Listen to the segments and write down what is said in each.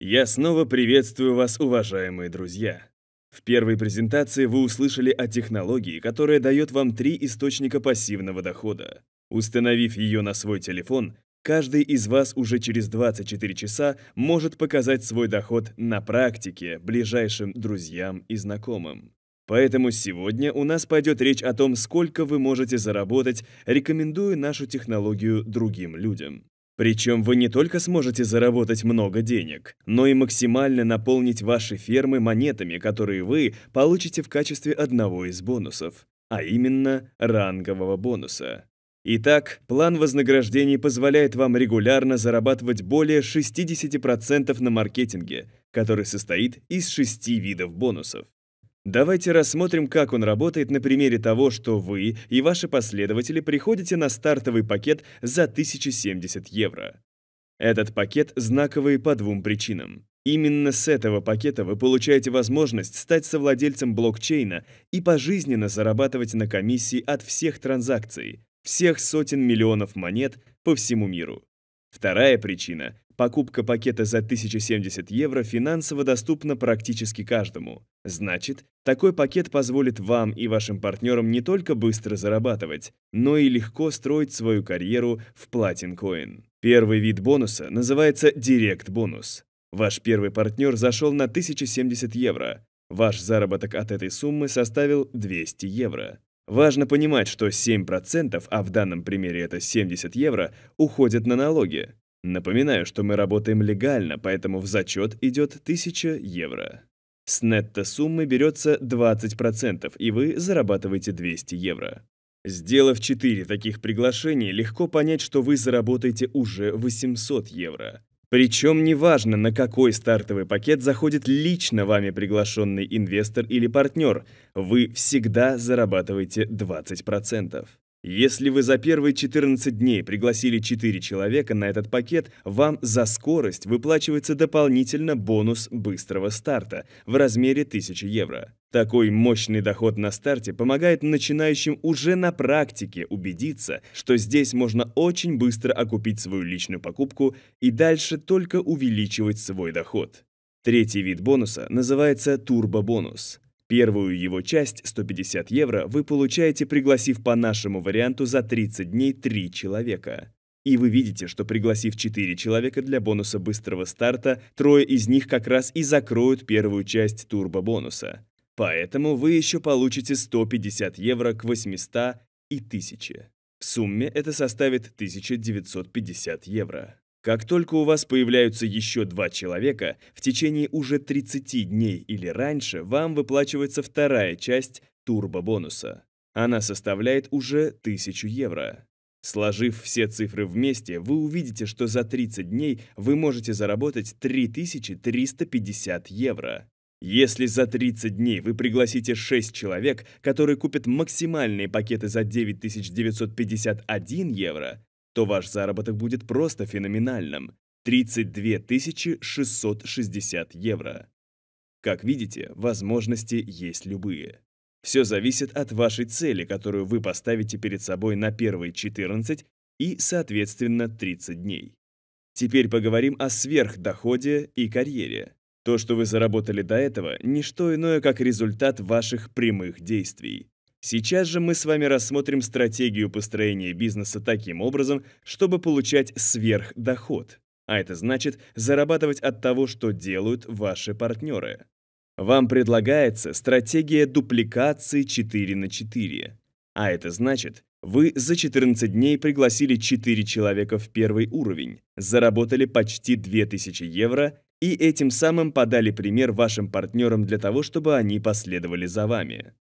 Я снова приветствую вас, уважаемые друзья. В первой презентации вы услышали о технологии, которая дает вам три источника пассивного дохода. Установив ее на свой телефон, каждый из вас уже через 24 часа может показать свой доход на практике ближайшим друзьям и знакомым. Поэтому сегодня у нас пойдет речь о том, сколько вы можете заработать, рекомендуя нашу технологию другим людям. Причем вы не только сможете заработать много денег, но и максимально наполнить ваши фермы монетами, которые вы получите в качестве одного из бонусов, а именно рангового бонуса. Итак, план вознаграждений позволяет вам регулярно зарабатывать более 60% на маркетинге, который состоит из шести видов бонусов. Давайте рассмотрим, как он работает на примере того, что вы и ваши последователи приходите на стартовый пакет за 1070 евро. Этот пакет знаковый по двум причинам. Именно с этого пакета вы получаете возможность стать совладельцем блокчейна и пожизненно зарабатывать на комиссии от всех транзакций, всех сотен миллионов монет по всему миру. Вторая причина Покупка пакета за 1070 евро финансово доступна практически каждому. Значит, такой пакет позволит вам и вашим партнерам не только быстро зарабатывать, но и легко строить свою карьеру в Platincoin. Первый вид бонуса называется директ-бонус. Ваш первый партнер зашел на 1070 евро. Ваш заработок от этой суммы составил 200 евро. Важно понимать, что 7%, а в данном примере это 70 евро, уходят на налоги. Напоминаю, что мы работаем легально, поэтому в зачет идет 1000 евро. С нетто суммы берется 20%, и вы зарабатываете 200 евро. Сделав 4 таких приглашений, легко понять, что вы заработаете уже 800 евро. Причем неважно, на какой стартовый пакет заходит лично вами приглашенный инвестор или партнер, вы всегда зарабатываете 20%. Если вы за первые 14 дней пригласили 4 человека на этот пакет, вам за скорость выплачивается дополнительно бонус быстрого старта в размере 1000 евро. Такой мощный доход на старте помогает начинающим уже на практике убедиться, что здесь можно очень быстро окупить свою личную покупку и дальше только увеличивать свой доход. Третий вид бонуса называется турбобонус. Первую его часть, 150 евро, вы получаете, пригласив по нашему варианту за 30 дней 3 человека. И вы видите, что пригласив 4 человека для бонуса быстрого старта, трое из них как раз и закроют первую часть турбо-бонуса. Поэтому вы еще получите 150 евро к 800 и 1000. В сумме это составит 1950 евро. Как только у вас появляются еще два человека, в течение уже 30 дней или раньше вам выплачивается вторая часть турбо-бонуса. Она составляет уже 1000 евро. Сложив все цифры вместе, вы увидите, что за 30 дней вы можете заработать 3350 евро. Если за 30 дней вы пригласите 6 человек, которые купят максимальные пакеты за 9951 евро, то ваш заработок будет просто феноменальным – 32 660 евро. Как видите, возможности есть любые. Все зависит от вашей цели, которую вы поставите перед собой на первые 14 и, соответственно, 30 дней. Теперь поговорим о сверхдоходе и карьере. То, что вы заработали до этого, не что иное, как результат ваших прямых действий. Сейчас же мы с вами рассмотрим стратегию построения бизнеса таким образом, чтобы получать сверхдоход. А это значит зарабатывать от того, что делают ваши партнеры. Вам предлагается стратегия дупликации 4 на 4. А это значит, вы за 14 дней пригласили 4 человека в первый уровень, заработали почти 2000 евро и этим самым подали пример вашим партнерам для того, чтобы они последовали за вами.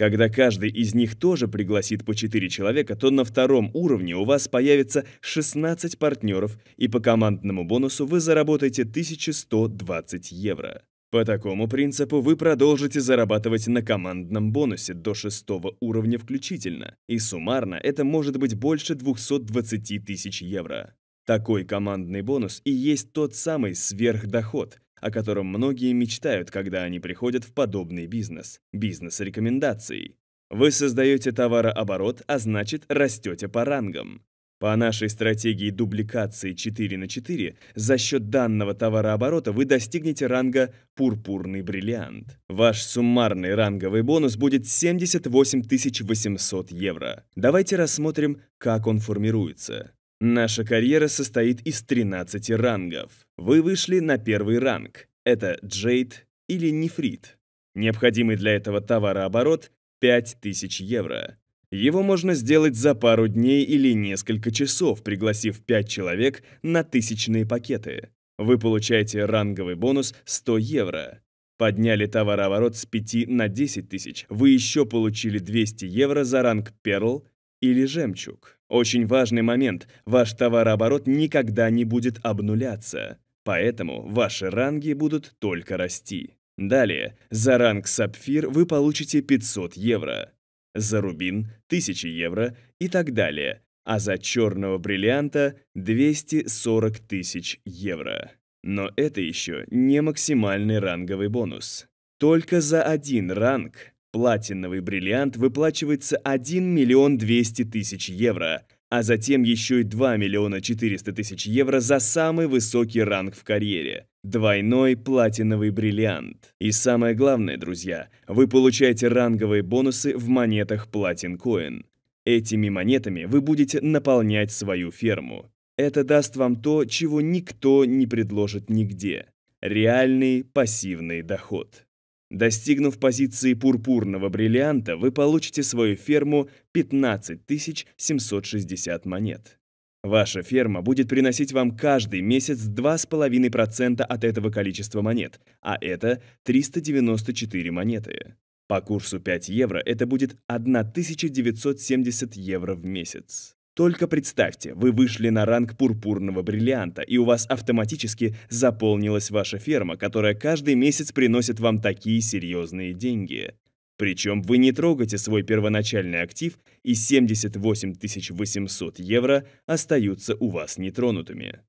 Когда каждый из них тоже пригласит по 4 человека, то на втором уровне у вас появится 16 партнеров, и по командному бонусу вы заработаете 1120 евро. По такому принципу вы продолжите зарабатывать на командном бонусе до шестого уровня включительно, и суммарно это может быть больше 220 тысяч евро. Такой командный бонус и есть тот самый сверхдоход, о котором многие мечтают, когда они приходят в подобный бизнес – бизнес рекомендаций. Вы создаете товарооборот, а значит растете по рангам. По нашей стратегии дубликации 4 на 4 за счет данного товарооборота вы достигнете ранга «Пурпурный бриллиант». Ваш суммарный ранговый бонус будет 78 800 евро. Давайте рассмотрим, как он формируется. Наша карьера состоит из 13 рангов. Вы вышли на первый ранг. Это джейд или нефрит. Необходимый для этого товарооборот – 5000 евро. Его можно сделать за пару дней или несколько часов, пригласив 5 человек на тысячные пакеты. Вы получаете ранговый бонус 100 евро. Подняли товарооборот с 5 на 10 тысяч. Вы еще получили 200 евро за ранг «Перл» или «Жемчуг». Очень важный момент. Ваш товарооборот никогда не будет обнуляться. Поэтому ваши ранги будут только расти. Далее, за ранг «Сапфир» вы получите 500 евро, за рубин – 1000 евро и так далее, а за черного бриллианта – 240 тысяч евро. Но это еще не максимальный ранговый бонус. Только за один ранг Платиновый бриллиант выплачивается 1 миллион 200 тысяч евро, а затем еще и 2 миллиона 400 тысяч евро за самый высокий ранг в карьере. Двойной платиновый бриллиант. И самое главное, друзья, вы получаете ранговые бонусы в монетах Platin Coin. Этими монетами вы будете наполнять свою ферму. Это даст вам то, чего никто не предложит нигде. Реальный пассивный доход. Достигнув позиции пурпурного бриллианта, вы получите свою ферму 15 760 монет. Ваша ферма будет приносить вам каждый месяц 2,5% от этого количества монет, а это 394 монеты. По курсу 5 евро это будет 1970 евро в месяц. Только представьте, вы вышли на ранг пурпурного бриллианта, и у вас автоматически заполнилась ваша ферма, которая каждый месяц приносит вам такие серьезные деньги. Причем вы не трогаете свой первоначальный актив, и 78 800 евро остаются у вас нетронутыми.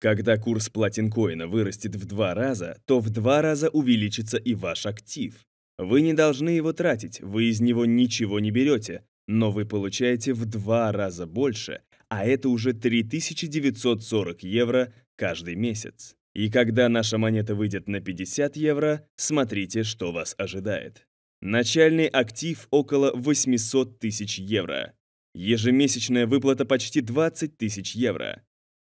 Когда курс платинкоина вырастет в два раза, то в два раза увеличится и ваш актив. Вы не должны его тратить, вы из него ничего не берете, но вы получаете в два раза больше, а это уже 3940 евро каждый месяц. И когда наша монета выйдет на 50 евро, смотрите, что вас ожидает. Начальный актив около 800 тысяч евро. Ежемесячная выплата почти 20 тысяч евро.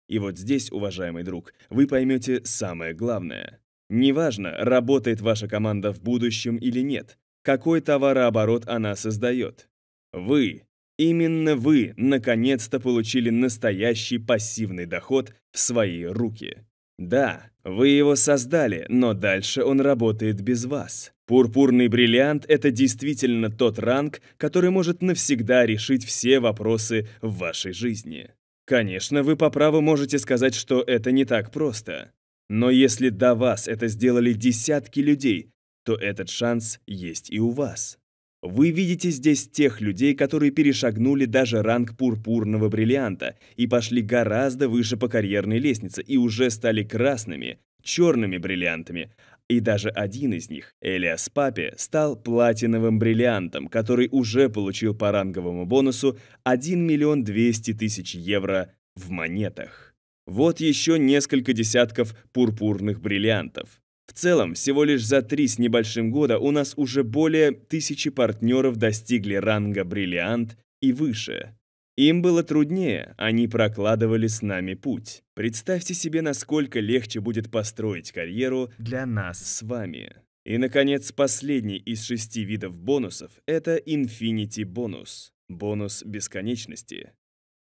И вот здесь, уважаемый друг, вы поймете самое главное. Неважно, работает ваша команда в будущем или нет, какой товарооборот она создает. Вы, именно вы, наконец-то получили настоящий пассивный доход в свои руки. Да, вы его создали, но дальше он работает без вас. Пурпурный бриллиант — это действительно тот ранг, который может навсегда решить все вопросы в вашей жизни. Конечно, вы по праву можете сказать, что это не так просто. Но если до вас это сделали десятки людей, то этот шанс есть и у вас. Вы видите здесь тех людей, которые перешагнули даже ранг пурпурного бриллианта и пошли гораздо выше по карьерной лестнице и уже стали красными, черными бриллиантами, и даже один из них, Элиас Папе, стал платиновым бриллиантом, который уже получил по ранговому бонусу 1 миллион 200 тысяч евро в монетах. Вот еще несколько десятков пурпурных бриллиантов. В целом, всего лишь за три с небольшим года у нас уже более тысячи партнеров достигли ранга «Бриллиант» и выше. Им было труднее, они прокладывали с нами путь. Представьте себе, насколько легче будет построить карьеру для нас с вами. И, наконец, последний из шести видов бонусов – это Infinity бонус, бонус бесконечности.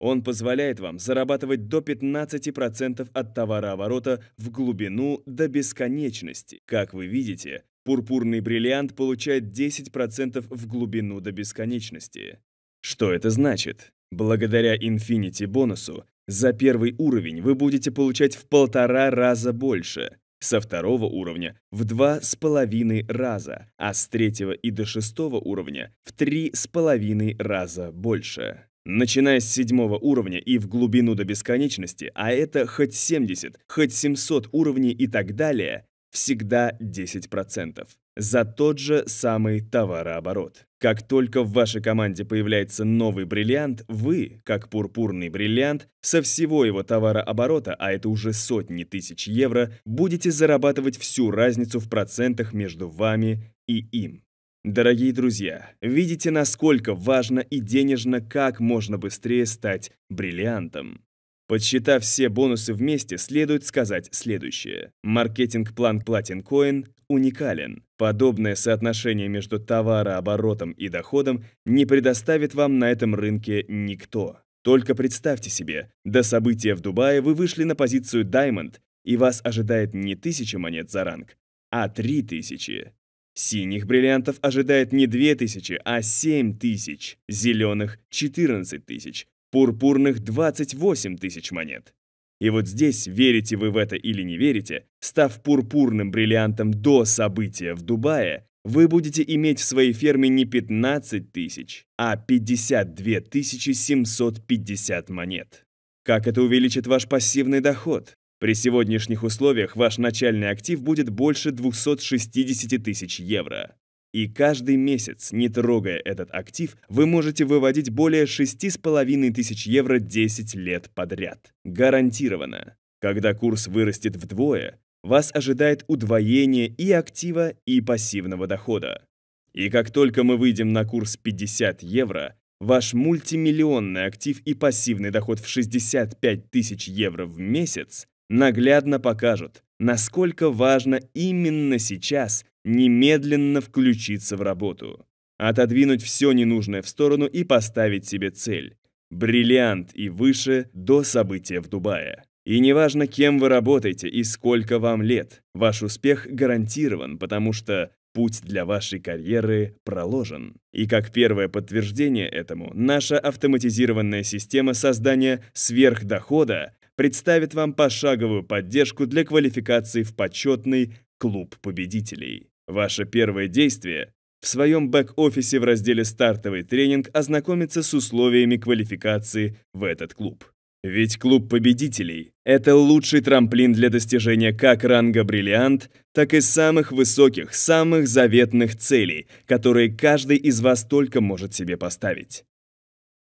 Он позволяет вам зарабатывать до 15% от товарооборота в глубину до бесконечности. Как вы видите, пурпурный бриллиант получает 10% в глубину до бесконечности. Что это значит? Благодаря Infinity бонусу за первый уровень вы будете получать в полтора раза больше, со второго уровня в два с половиной раза, а с третьего и до шестого уровня в три с половиной раза больше. Начиная с седьмого уровня и в глубину до бесконечности, а это хоть 70, хоть 700 уровней и так далее, всегда 10% за тот же самый товарооборот. Как только в вашей команде появляется новый бриллиант, вы, как пурпурный бриллиант, со всего его товарооборота, а это уже сотни тысяч евро, будете зарабатывать всю разницу в процентах между вами и им. Дорогие друзья, видите, насколько важно и денежно как можно быстрее стать бриллиантом. Подсчитав все бонусы вместе, следует сказать следующее. Маркетинг-план Platin Coin уникален. Подобное соотношение между товарооборотом и доходом не предоставит вам на этом рынке никто. Только представьте себе, до события в Дубае вы вышли на позицию Diamond, и вас ожидает не тысяча монет за ранг, а три тысячи. Синих бриллиантов ожидает не 2000, а 7000, зеленых – 14 тысяч, пурпурных – 28 тысяч монет. И вот здесь, верите вы в это или не верите, став пурпурным бриллиантом до события в Дубае, вы будете иметь в своей ферме не 15 тысяч, а 52 750 монет. Как это увеличит ваш пассивный доход? При сегодняшних условиях ваш начальный актив будет больше 260 тысяч евро. И каждый месяц, не трогая этот актив, вы можете выводить более 6,5 тысяч евро 10 лет подряд. Гарантированно. Когда курс вырастет вдвое, вас ожидает удвоение и актива, и пассивного дохода. И как только мы выйдем на курс 50 евро, ваш мультимиллионный актив и пассивный доход в 65 тысяч евро в месяц наглядно покажут, насколько важно именно сейчас немедленно включиться в работу. Отодвинуть все ненужное в сторону и поставить себе цель. Бриллиант и выше до события в Дубае. И неважно, кем вы работаете и сколько вам лет, ваш успех гарантирован, потому что путь для вашей карьеры проложен. И как первое подтверждение этому, наша автоматизированная система создания сверхдохода представит вам пошаговую поддержку для квалификации в почетный клуб победителей. Ваше первое действие – в своем бэк-офисе в разделе «Стартовый тренинг» ознакомиться с условиями квалификации в этот клуб. Ведь клуб победителей – это лучший трамплин для достижения как ранга бриллиант, так и самых высоких, самых заветных целей, которые каждый из вас только может себе поставить.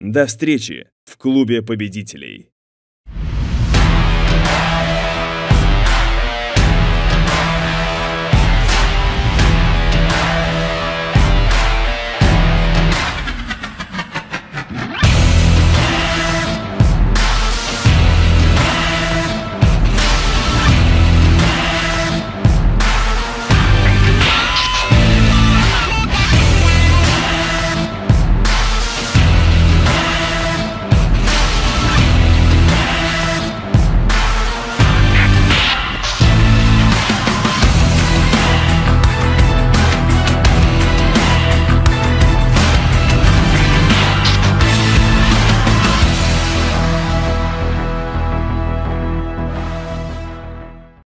До встречи в клубе победителей!